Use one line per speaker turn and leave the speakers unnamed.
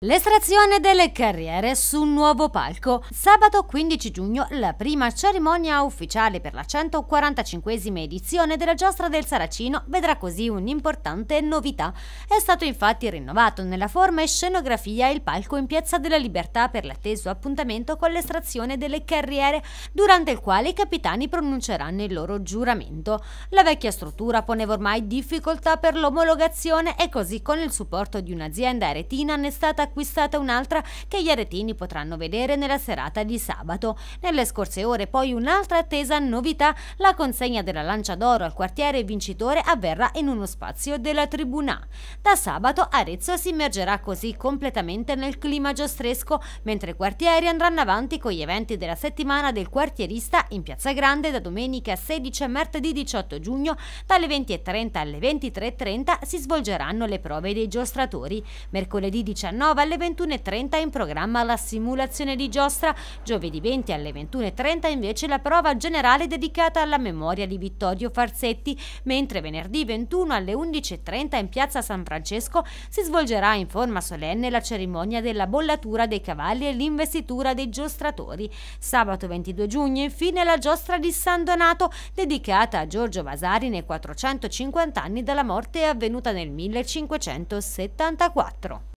L'estrazione delle carriere su un nuovo palco. Sabato 15 giugno la prima cerimonia ufficiale per la 145esima edizione della giostra del Saracino vedrà così un'importante novità. È stato infatti rinnovato nella forma e scenografia il palco in Piazza della Libertà per l'atteso appuntamento con l'estrazione delle carriere, durante il quale i capitani pronunceranno il loro giuramento. La vecchia struttura poneva ormai difficoltà per l'omologazione e così con il supporto di un'azienda aretina ne è stata acquistata un'altra che gli aretini potranno vedere nella serata di sabato. Nelle scorse ore poi un'altra attesa novità, la consegna della lancia d'oro al quartiere vincitore avverrà in uno spazio della tribuna. Da sabato Arezzo si immergerà così completamente nel clima giostresco, mentre i quartieri andranno avanti con gli eventi della settimana del quartierista in Piazza Grande da domenica 16 a martedì 18 giugno dalle 20.30 alle 23.30 si svolgeranno le prove dei giostratori. Mercoledì 19 19 alle 21.30 in programma la simulazione di giostra, giovedì 20 alle 21.30 invece la prova generale dedicata alla memoria di Vittorio Farsetti, mentre venerdì 21 alle 11.30 in piazza San Francesco si svolgerà in forma solenne la cerimonia della bollatura dei cavalli e l'investitura dei giostratori. Sabato 22 giugno infine la giostra di San Donato dedicata a Giorgio Vasari nei 450 anni dalla morte avvenuta nel 1574.